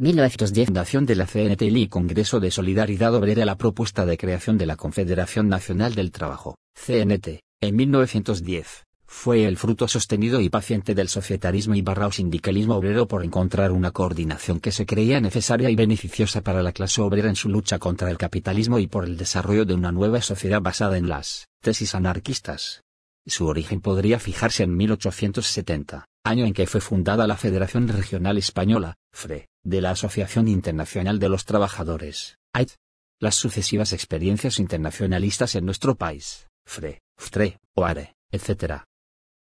1910 Fundación de la CNT y Congreso de Solidaridad Obrera La propuesta de creación de la Confederación Nacional del Trabajo, CNT, en 1910, fue el fruto sostenido y paciente del societarismo y o sindicalismo obrero por encontrar una coordinación que se creía necesaria y beneficiosa para la clase obrera en su lucha contra el capitalismo y por el desarrollo de una nueva sociedad basada en las tesis anarquistas. Su origen podría fijarse en 1870 año en que fue fundada la Federación Regional Española, FRE, de la Asociación Internacional de los Trabajadores, AIT. Las sucesivas experiencias internacionalistas en nuestro país, FRE, FTRE, OARE, etc.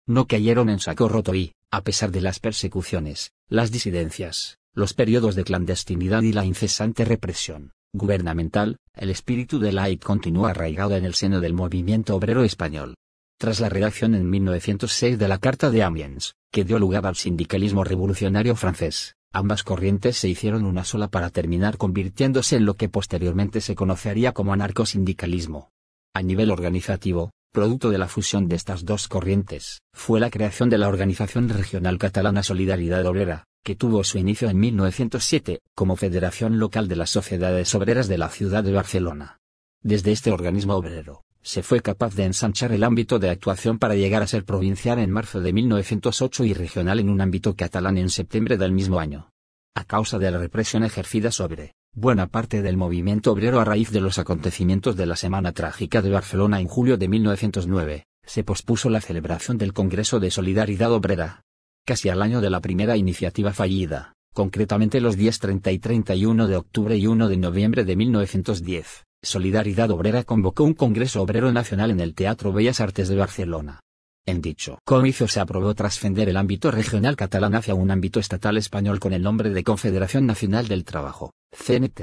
No cayeron en saco roto y, a pesar de las persecuciones, las disidencias, los periodos de clandestinidad y la incesante represión gubernamental, el espíritu de la AIT continúa arraigado en el seno del movimiento obrero español tras la redacción en 1906 de la Carta de Amiens, que dio lugar al sindicalismo revolucionario francés. Ambas corrientes se hicieron una sola para terminar convirtiéndose en lo que posteriormente se conocería como anarcosindicalismo. A nivel organizativo, producto de la fusión de estas dos corrientes, fue la creación de la Organización Regional Catalana Solidaridad Obrera, que tuvo su inicio en 1907, como Federación Local de las Sociedades Obreras de la Ciudad de Barcelona. Desde este organismo obrero, se fue capaz de ensanchar el ámbito de actuación para llegar a ser provincial en marzo de 1908 y regional en un ámbito catalán en septiembre del mismo año. A causa de la represión ejercida sobre buena parte del movimiento obrero a raíz de los acontecimientos de la Semana Trágica de Barcelona en julio de 1909, se pospuso la celebración del Congreso de Solidaridad Obrera. Casi al año de la primera iniciativa fallida, concretamente los días 30 y 31 de octubre y 1 de noviembre de 1910, Solidaridad Obrera convocó un Congreso Obrero Nacional en el Teatro Bellas Artes de Barcelona. En dicho comicio se aprobó trascender el ámbito regional catalán hacia un ámbito estatal español con el nombre de Confederación Nacional del Trabajo, CNT.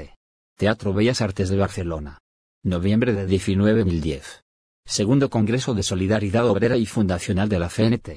Teatro Bellas Artes de Barcelona. Noviembre de 1910. Segundo Congreso de Solidaridad Obrera y Fundacional de la CNT.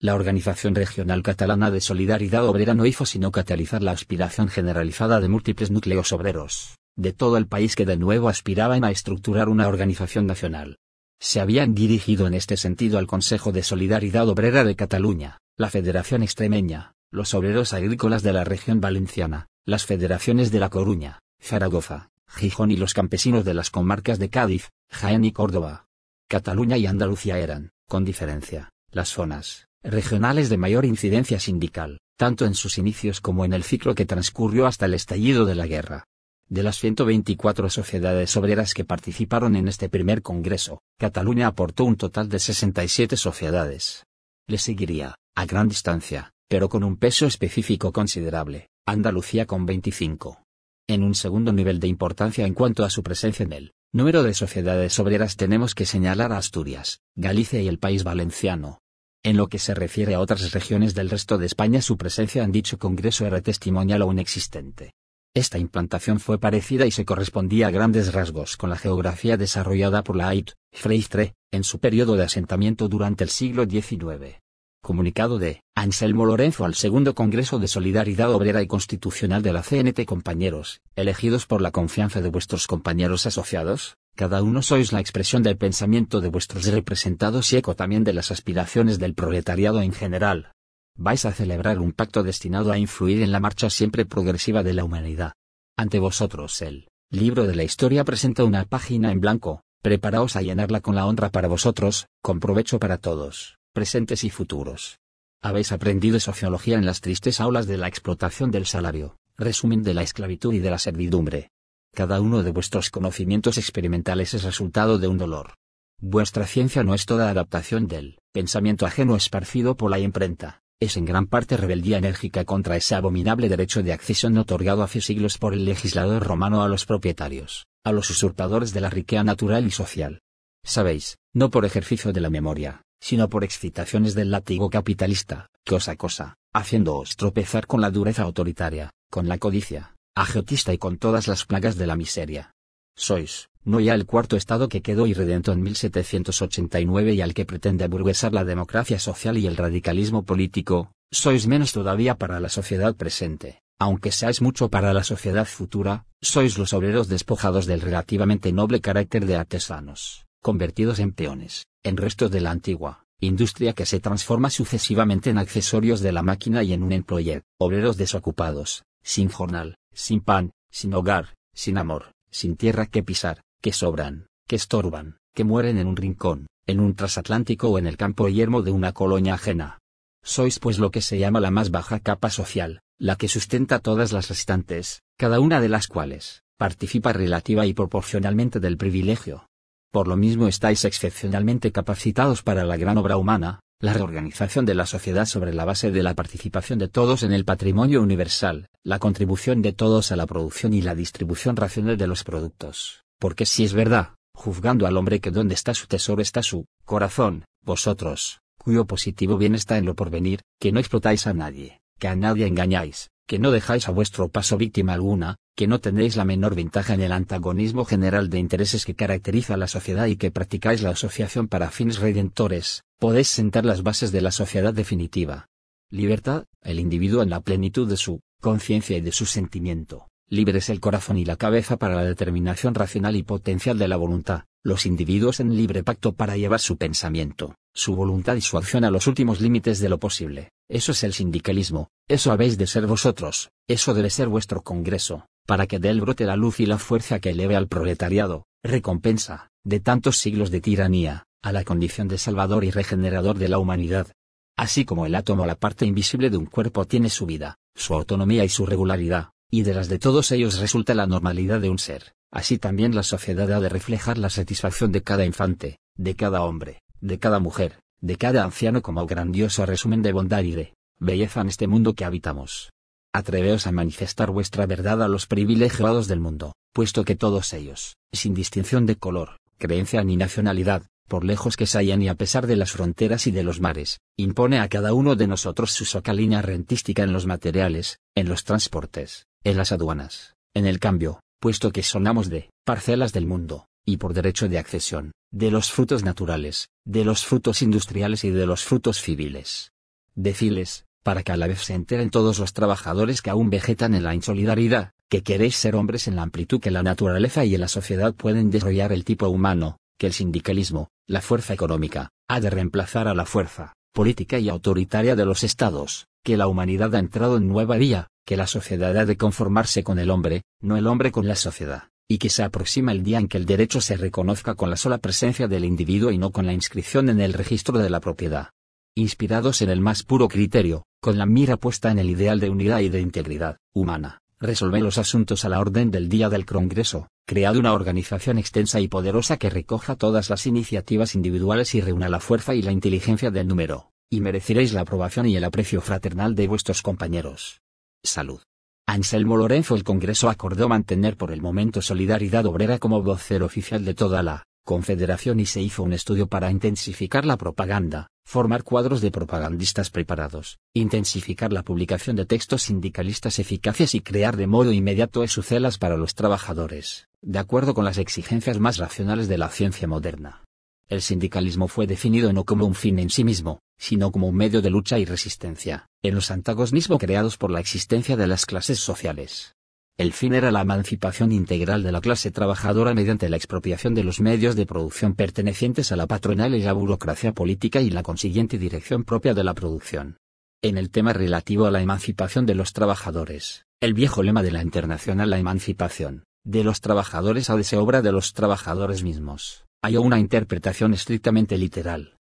La Organización Regional Catalana de Solidaridad Obrera no hizo sino catalizar la aspiración generalizada de múltiples núcleos obreros de todo el país que de nuevo aspiraban a estructurar una organización nacional. Se habían dirigido en este sentido al Consejo de Solidaridad Obrera de Cataluña, la Federación Extremeña, los obreros agrícolas de la región valenciana, las federaciones de La Coruña, Zaragoza, Gijón y los campesinos de las comarcas de Cádiz, Jaén y Córdoba. Cataluña y Andalucía eran, con diferencia, las zonas regionales de mayor incidencia sindical, tanto en sus inicios como en el ciclo que transcurrió hasta el estallido de la guerra. De las 124 sociedades obreras que participaron en este primer congreso, Cataluña aportó un total de 67 sociedades. Le seguiría, a gran distancia, pero con un peso específico considerable, Andalucía con 25. En un segundo nivel de importancia en cuanto a su presencia en el número de sociedades obreras tenemos que señalar a Asturias, Galicia y el País Valenciano. En lo que se refiere a otras regiones del resto de España su presencia en dicho Congreso era testimonial o inexistente. Esta implantación fue parecida y se correspondía a grandes rasgos con la geografía desarrollada por la Ait, Freistre, en su periodo de asentamiento durante el siglo XIX. Comunicado de Anselmo Lorenzo al Segundo Congreso de Solidaridad Obrera y Constitucional de la CNT Compañeros, elegidos por la confianza de vuestros compañeros asociados, cada uno sois la expresión del pensamiento de vuestros representados y eco también de las aspiraciones del proletariado en general vais a celebrar un pacto destinado a influir en la marcha siempre progresiva de la humanidad. Ante vosotros el libro de la historia presenta una página en blanco, preparaos a llenarla con la honra para vosotros, con provecho para todos, presentes y futuros. Habéis aprendido sociología en las tristes aulas de la explotación del salario, resumen de la esclavitud y de la servidumbre. Cada uno de vuestros conocimientos experimentales es resultado de un dolor. Vuestra ciencia no es toda adaptación del pensamiento ajeno esparcido por la imprenta es en gran parte rebeldía enérgica contra ese abominable derecho de acceso no otorgado hace siglos por el legislador romano a los propietarios, a los usurpadores de la riqueza natural y social. Sabéis, no por ejercicio de la memoria, sino por excitaciones del látigo capitalista, cosa cosa, acosa, haciéndoos tropezar con la dureza autoritaria, con la codicia, agiotista y con todas las plagas de la miseria. Sois, no ya el cuarto estado que quedó irredento en 1789 y al que pretende aburguesar la democracia social y el radicalismo político, sois menos todavía para la sociedad presente, aunque seáis mucho para la sociedad futura, sois los obreros despojados del relativamente noble carácter de artesanos, convertidos en peones, en restos de la antigua industria que se transforma sucesivamente en accesorios de la máquina y en un employer, obreros desocupados, sin jornal, sin pan, sin hogar, sin amor, sin tierra que pisar, que sobran, que estorban, que mueren en un rincón, en un trasatlántico o en el campo yermo de una colonia ajena. Sois pues lo que se llama la más baja capa social, la que sustenta todas las restantes, cada una de las cuales, participa relativa y proporcionalmente del privilegio. Por lo mismo estáis excepcionalmente capacitados para la gran obra humana, la reorganización de la sociedad sobre la base de la participación de todos en el patrimonio universal, la contribución de todos a la producción y la distribución racional de los productos. Porque si es verdad, juzgando al hombre que donde está su tesoro está su corazón, vosotros, cuyo positivo bien está en lo porvenir, que no explotáis a nadie, que a nadie engañáis, que no dejáis a vuestro paso víctima alguna, que no tendréis la menor ventaja en el antagonismo general de intereses que caracteriza a la sociedad y que practicáis la asociación para fines redentores, podéis sentar las bases de la sociedad definitiva. Libertad, el individuo en la plenitud de su conciencia y de su sentimiento, libres el corazón y la cabeza para la determinación racional y potencial de la voluntad, los individuos en libre pacto para llevar su pensamiento, su voluntad y su acción a los últimos límites de lo posible. Eso es el sindicalismo, eso habéis de ser vosotros, eso debe ser vuestro Congreso, para que de él brote la luz y la fuerza que eleve al proletariado, recompensa, de tantos siglos de tiranía, a la condición de salvador y regenerador de la humanidad. Así como el átomo la parte invisible de un cuerpo tiene su vida, su autonomía y su regularidad, y de las de todos ellos resulta la normalidad de un ser. Así también la sociedad ha de reflejar la satisfacción de cada infante, de cada hombre, de cada mujer, de cada anciano como grandioso resumen de bondad y de belleza en este mundo que habitamos. Atreveos a manifestar vuestra verdad a los privilegiados del mundo, puesto que todos ellos, sin distinción de color, creencia ni nacionalidad, por lejos que se sean y a pesar de las fronteras y de los mares, impone a cada uno de nosotros su soca rentística en los materiales, en los transportes, en las aduanas, en el cambio, puesto que sonamos de parcelas del mundo, y por derecho de accesión, de los frutos naturales, de los frutos industriales y de los frutos civiles. Deciles, para que a la vez se enteren todos los trabajadores que aún vegetan en la insolidaridad, que queréis ser hombres en la amplitud que la naturaleza y la sociedad pueden desarrollar el tipo humano, que el sindicalismo, la fuerza económica, ha de reemplazar a la fuerza, política y autoritaria de los estados, que la humanidad ha entrado en nueva vía, que la sociedad ha de conformarse con el hombre, no el hombre con la sociedad, y que se aproxima el día en que el derecho se reconozca con la sola presencia del individuo y no con la inscripción en el registro de la propiedad. Inspirados en el más puro criterio, con la mira puesta en el ideal de unidad y de integridad humana, resolver los asuntos a la orden del día del Congreso, cread una organización extensa y poderosa que recoja todas las iniciativas individuales y reúna la fuerza y la inteligencia del número, y mereceréis la aprobación y el aprecio fraternal de vuestros compañeros. Salud. Anselmo Lorenzo El Congreso acordó mantener por el momento Solidaridad Obrera como vocero oficial de toda la Confederación y se hizo un estudio para intensificar la propaganda, formar cuadros de propagandistas preparados, intensificar la publicación de textos sindicalistas eficaces y crear de modo inmediato esucelas para los trabajadores, de acuerdo con las exigencias más racionales de la ciencia moderna. El sindicalismo fue definido no como un fin en sí mismo, sino como un medio de lucha y resistencia, en los antagonismos creados por la existencia de las clases sociales. El fin era la emancipación integral de la clase trabajadora mediante la expropiación de los medios de producción pertenecientes a la patronal y la burocracia política y la consiguiente dirección propia de la producción. En el tema relativo a la emancipación de los trabajadores, el viejo lema de la internacional La emancipación, de los trabajadores a de obra de los trabajadores mismos, hay una interpretación estrictamente literal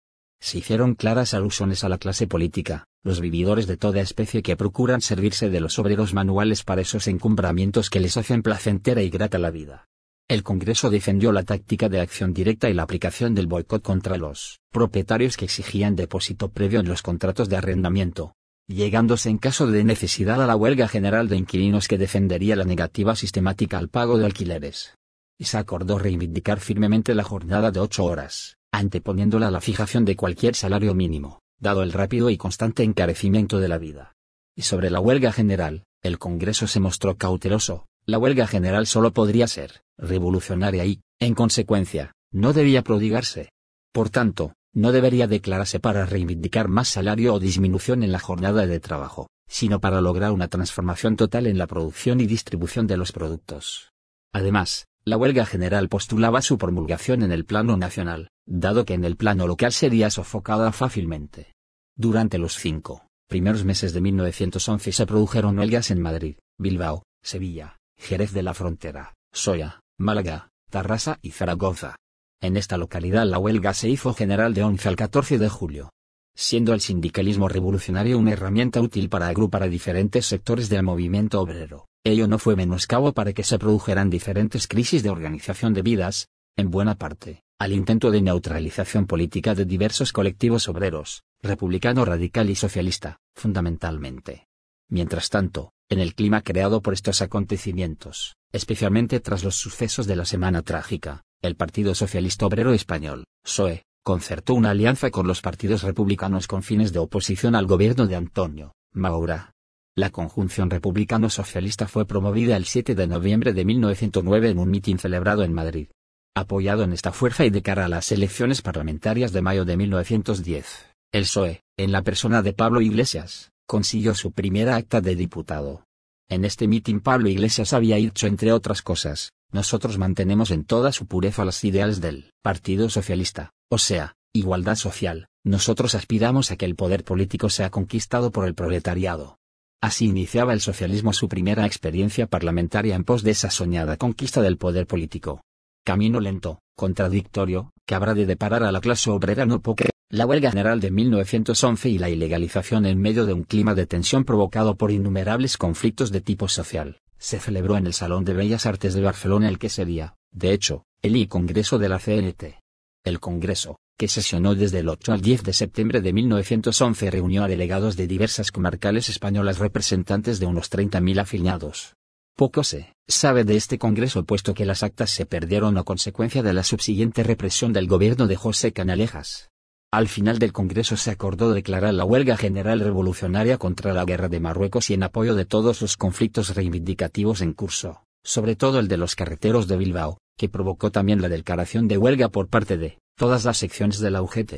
se hicieron claras alusiones a la clase política, los vividores de toda especie que procuran servirse de los obreros manuales para esos encumbramientos que les hacen placentera y grata la vida. El Congreso defendió la táctica de acción directa y la aplicación del boicot contra los propietarios que exigían depósito previo en los contratos de arrendamiento, llegándose en caso de necesidad a la huelga general de inquilinos que defendería la negativa sistemática al pago de alquileres. Y se acordó reivindicar firmemente la jornada de ocho horas anteponiéndola a la fijación de cualquier salario mínimo, dado el rápido y constante encarecimiento de la vida. Y sobre la huelga general, el Congreso se mostró cauteloso, la huelga general solo podría ser revolucionaria y, en consecuencia, no debía prodigarse. Por tanto, no debería declararse para reivindicar más salario o disminución en la jornada de trabajo, sino para lograr una transformación total en la producción y distribución de los productos. Además, la huelga general postulaba su promulgación en el plano nacional, dado que en el plano local sería sofocada fácilmente. Durante los cinco primeros meses de 1911 se produjeron huelgas en Madrid, Bilbao, Sevilla, Jerez de la Frontera, Soya, Málaga, Tarrasa y Zaragoza. En esta localidad la huelga se hizo general de 11 al 14 de julio, siendo el sindicalismo revolucionario una herramienta útil para agrupar a diferentes sectores del movimiento obrero. Ello no fue menoscabo para que se produjeran diferentes crisis de organización de vidas, en buena parte, al intento de neutralización política de diversos colectivos obreros, republicano radical y socialista, fundamentalmente. Mientras tanto, en el clima creado por estos acontecimientos, especialmente tras los sucesos de la Semana Trágica, el Partido Socialista Obrero Español, PSOE, concertó una alianza con los partidos republicanos con fines de oposición al gobierno de Antonio Maura. La conjunción republicano-socialista fue promovida el 7 de noviembre de 1909 en un mitin celebrado en Madrid. Apoyado en esta fuerza y de cara a las elecciones parlamentarias de mayo de 1910, el PSOE, en la persona de Pablo Iglesias, consiguió su primera acta de diputado. En este mitin Pablo Iglesias había dicho entre otras cosas, nosotros mantenemos en toda su pureza las ideales del Partido Socialista, o sea, igualdad social, nosotros aspiramos a que el poder político sea conquistado por el proletariado. Así iniciaba el socialismo su primera experiencia parlamentaria en pos de esa soñada conquista del poder político camino lento, contradictorio, que habrá de deparar a la clase obrera no poque la huelga general de 1911 y la ilegalización en medio de un clima de tensión provocado por innumerables conflictos de tipo social, se celebró en el Salón de Bellas Artes de Barcelona el que sería, de hecho, el I Congreso de la CNT. El Congreso, que sesionó desde el 8 al 10 de septiembre de 1911, reunió a delegados de diversas comarcales españolas representantes de unos 30.000 afiliados, poco se sabe de este Congreso puesto que las actas se perdieron a consecuencia de la subsiguiente represión del gobierno de José Canalejas. Al final del Congreso se acordó declarar la huelga general revolucionaria contra la guerra de Marruecos y en apoyo de todos los conflictos reivindicativos en curso, sobre todo el de los carreteros de Bilbao, que provocó también la declaración de huelga por parte de todas las secciones de la UGT.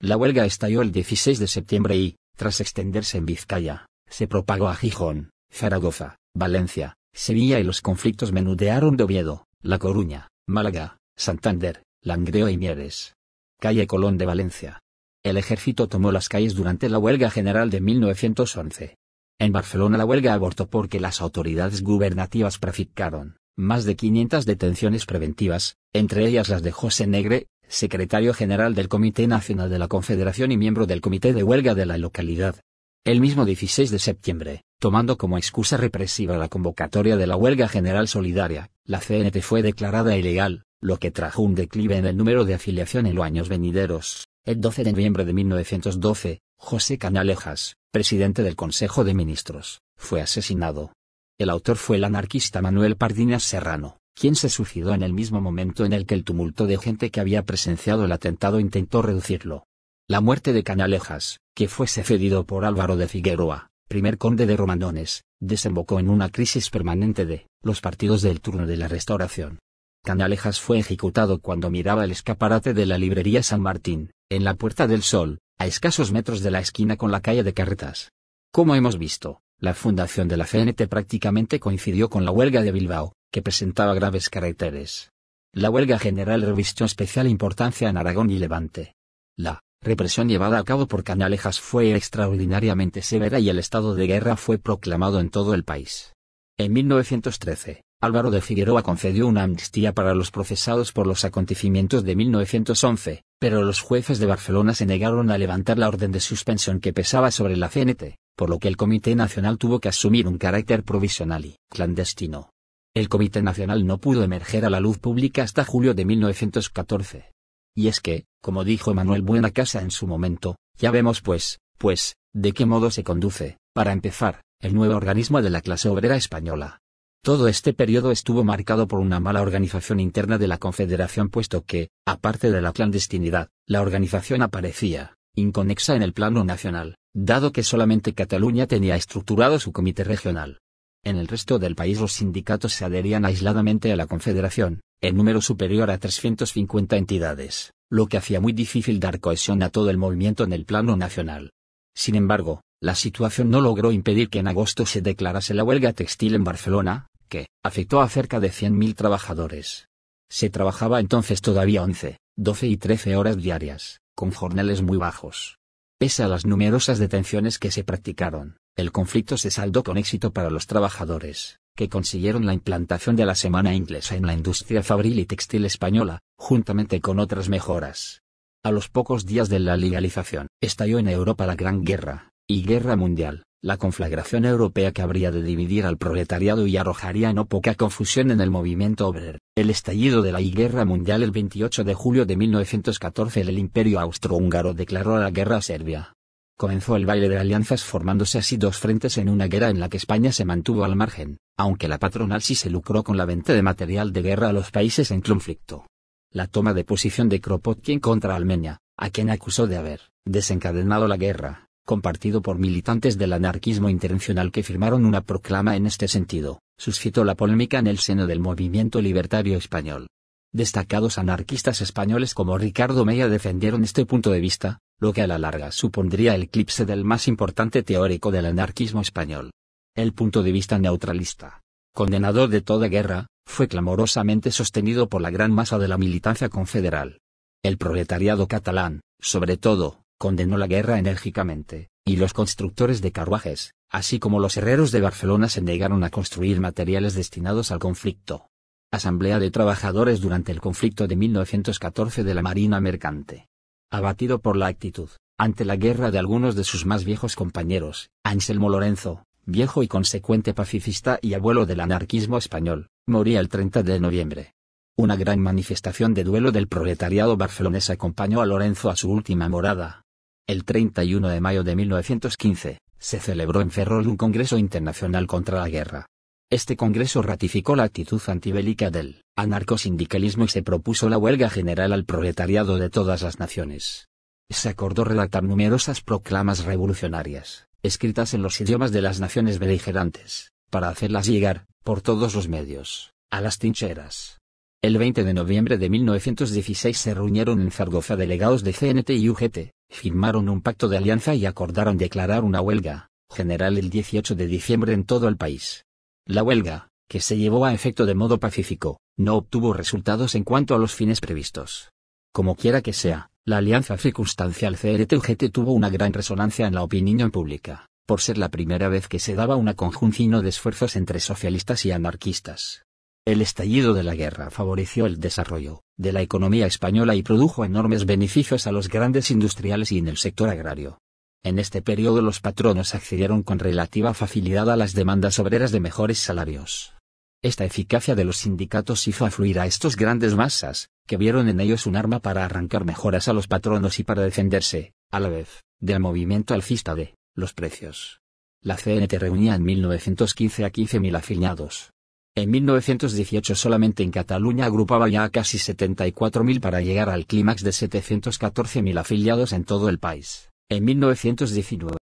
La huelga estalló el 16 de septiembre y, tras extenderse en Vizcaya, se propagó a Gijón, Zaragoza, Valencia, Sevilla y los conflictos menudearon de Oviedo, La Coruña, Málaga, Santander, Langreo y Mieres. Calle Colón de Valencia. El ejército tomó las calles durante la huelga general de 1911. En Barcelona la huelga abortó porque las autoridades gubernativas practicaron más de 500 detenciones preventivas, entre ellas las de José Negre, secretario general del Comité Nacional de la Confederación y miembro del Comité de Huelga de la localidad. El mismo 16 de septiembre, Tomando como excusa represiva la convocatoria de la huelga general solidaria, la CNT fue declarada ilegal, lo que trajo un declive en el número de afiliación en los años venideros. El 12 de noviembre de 1912, José Canalejas, presidente del Consejo de Ministros, fue asesinado. El autor fue el anarquista Manuel Pardinas Serrano, quien se suicidó en el mismo momento en el que el tumulto de gente que había presenciado el atentado intentó reducirlo. La muerte de Canalejas, que fue cedido por Álvaro de Figueroa, primer conde de Romandones desembocó en una crisis permanente de los partidos del turno de la Restauración. Canalejas fue ejecutado cuando miraba el escaparate de la librería San Martín, en la Puerta del Sol, a escasos metros de la esquina con la calle de Carretas. Como hemos visto, la fundación de la CNT prácticamente coincidió con la huelga de Bilbao, que presentaba graves caracteres. La huelga general revistió especial importancia en Aragón y Levante. La represión llevada a cabo por Canalejas fue extraordinariamente severa y el estado de guerra fue proclamado en todo el país. En 1913, Álvaro de Figueroa concedió una amnistía para los procesados por los acontecimientos de 1911, pero los jueces de Barcelona se negaron a levantar la orden de suspensión que pesaba sobre la CNT, por lo que el Comité Nacional tuvo que asumir un carácter provisional y clandestino. El Comité Nacional no pudo emerger a la luz pública hasta julio de 1914. Y es que, como dijo Manuel Buenacasa en su momento, ya vemos pues, pues, de qué modo se conduce, para empezar, el nuevo organismo de la clase obrera española. Todo este periodo estuvo marcado por una mala organización interna de la Confederación puesto que, aparte de la clandestinidad, la organización aparecía, inconexa en el plano nacional, dado que solamente Cataluña tenía estructurado su comité regional. En el resto del país los sindicatos se adherían aisladamente a la Confederación, en número superior a 350 entidades, lo que hacía muy difícil dar cohesión a todo el movimiento en el plano nacional. Sin embargo, la situación no logró impedir que en agosto se declarase la huelga textil en Barcelona, que afectó a cerca de 100.000 trabajadores. Se trabajaba entonces todavía 11, 12 y 13 horas diarias, con jornales muy bajos. Pese a las numerosas detenciones que se practicaron, el conflicto se saldó con éxito para los trabajadores que consiguieron la implantación de la semana inglesa en la industria fabril y textil española, juntamente con otras mejoras. A los pocos días de la legalización, estalló en Europa la Gran Guerra, y Guerra Mundial, la conflagración europea que habría de dividir al proletariado y arrojaría no poca confusión en el movimiento obrero. El estallido de la Guerra Mundial el 28 de julio de 1914 el Imperio Austrohúngaro declaró la guerra a Serbia. Comenzó el baile de alianzas formándose así dos frentes en una guerra en la que España se mantuvo al margen, aunque la patronal sí se lucró con la venta de material de guerra a los países en conflicto. La toma de posición de Kropotkin contra Armenia, a quien acusó de haber desencadenado la guerra, compartido por militantes del anarquismo internacional que firmaron una proclama en este sentido, suscitó la polémica en el seno del movimiento libertario español. Destacados anarquistas españoles como Ricardo Mella defendieron este punto de vista, lo que a la larga supondría el eclipse del más importante teórico del anarquismo español, el punto de vista neutralista, condenador de toda guerra, fue clamorosamente sostenido por la gran masa de la militancia confederal. El proletariado catalán, sobre todo, condenó la guerra enérgicamente, y los constructores de carruajes, así como los herreros de Barcelona se negaron a construir materiales destinados al conflicto. Asamblea de Trabajadores durante el conflicto de 1914 de la Marina Mercante. Abatido por la actitud, ante la guerra de algunos de sus más viejos compañeros, Anselmo Lorenzo, viejo y consecuente pacifista y abuelo del anarquismo español, moría el 30 de noviembre. Una gran manifestación de duelo del proletariado barcelonés acompañó a Lorenzo a su última morada. El 31 de mayo de 1915, se celebró en Ferrol un Congreso Internacional contra la Guerra. Este Congreso ratificó la actitud antibélica del anarcosindicalismo y se propuso la huelga general al proletariado de todas las naciones. Se acordó redactar numerosas proclamas revolucionarias, escritas en los idiomas de las naciones beligerantes, para hacerlas llegar, por todos los medios, a las trincheras. El 20 de noviembre de 1916 se reunieron en Zaragoza delegados de CNT y UGT, firmaron un pacto de alianza y acordaron declarar una huelga, general el 18 de diciembre en todo el país. La huelga, que se llevó a efecto de modo pacífico, no obtuvo resultados en cuanto a los fines previstos. Como quiera que sea, la alianza circunstancial CRT-UGT tuvo una gran resonancia en la opinión pública, por ser la primera vez que se daba una conjunción de esfuerzos entre socialistas y anarquistas. El estallido de la guerra favoreció el desarrollo de la economía española y produjo enormes beneficios a los grandes industriales y en el sector agrario. En este periodo los patronos accedieron con relativa facilidad a las demandas obreras de mejores salarios. Esta eficacia de los sindicatos hizo afluir a estos grandes masas, que vieron en ellos un arma para arrancar mejoras a los patronos y para defenderse, a la vez, del movimiento alcista de los precios. La CNT reunía en 1915 a 15.000 afiliados. En 1918 solamente en Cataluña agrupaba ya a casi 74.000 para llegar al clímax de 714.000 afiliados en todo el país. En 1919